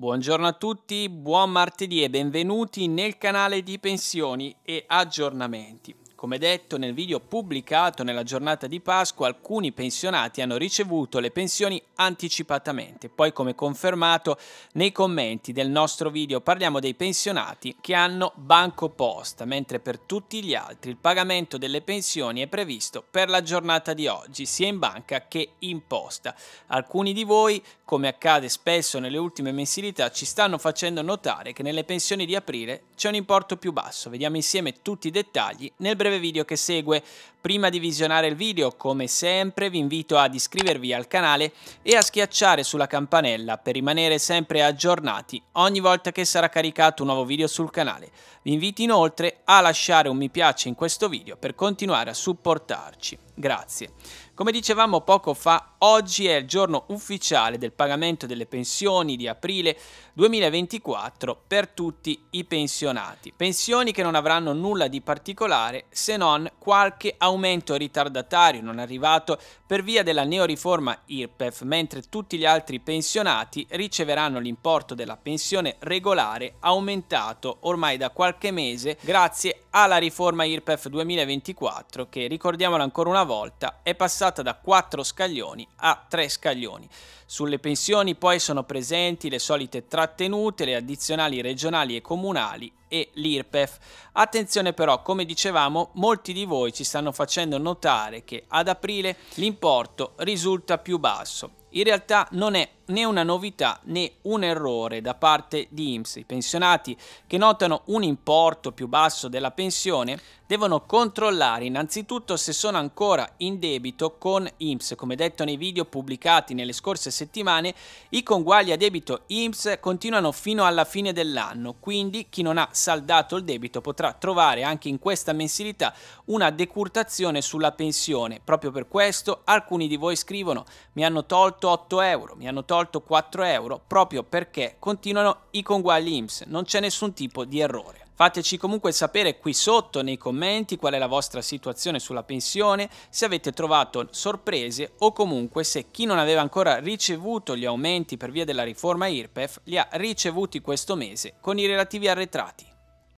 Buongiorno a tutti, buon martedì e benvenuti nel canale di pensioni e aggiornamenti. Come detto nel video pubblicato nella giornata di Pasqua, alcuni pensionati hanno ricevuto le pensioni anticipatamente. Poi, come confermato nei commenti del nostro video, parliamo dei pensionati che hanno banco posta, mentre per tutti gli altri il pagamento delle pensioni è previsto per la giornata di oggi, sia in banca che in posta. Alcuni di voi, come accade spesso nelle ultime mensilità, ci stanno facendo notare che nelle pensioni di aprile c'è un importo più basso. Vediamo insieme tutti i dettagli nel breve breve video che segue. Prima di visionare il video, come sempre, vi invito ad iscrivervi al canale e a schiacciare sulla campanella per rimanere sempre aggiornati ogni volta che sarà caricato un nuovo video sul canale. Vi invito inoltre a lasciare un mi piace in questo video per continuare a supportarci. Grazie. Come dicevamo poco fa, oggi è il giorno ufficiale del pagamento delle pensioni di aprile 2024 per tutti i pensionati. Pensioni che non avranno nulla di particolare se non qualche aumento ritardatario non arrivato per via della neoriforma IRPEF, mentre tutti gli altri pensionati riceveranno l'importo della pensione regolare aumentato ormai da qualche mese grazie alla riforma IRPEF 2024 che, ricordiamolo ancora una volta, è passata da 4 scaglioni a 3 scaglioni. Sulle pensioni poi sono presenti le solite trattenute, le addizionali regionali e comunali e l'IRPEF. Attenzione però, come dicevamo, molti di voi ci stanno facendo notare che ad aprile l'importo risulta più basso. In realtà non è né una novità né un errore da parte di IMSS. I pensionati che notano un importo più basso della pensione devono controllare innanzitutto se sono ancora in debito con IMSS. Come detto nei video pubblicati nelle scorse settimane, i conguagli a debito IMSS continuano fino alla fine dell'anno, quindi chi non ha saldato il debito potrà trovare anche in questa mensilità una decurtazione sulla pensione. Proprio per questo alcuni di voi scrivono mi hanno tolto 8 euro, mi hanno tolto tolto 4 euro proprio perché continuano i conguagli IMSS, non c'è nessun tipo di errore. Fateci comunque sapere qui sotto nei commenti qual è la vostra situazione sulla pensione, se avete trovato sorprese o comunque se chi non aveva ancora ricevuto gli aumenti per via della riforma IRPEF li ha ricevuti questo mese con i relativi arretrati.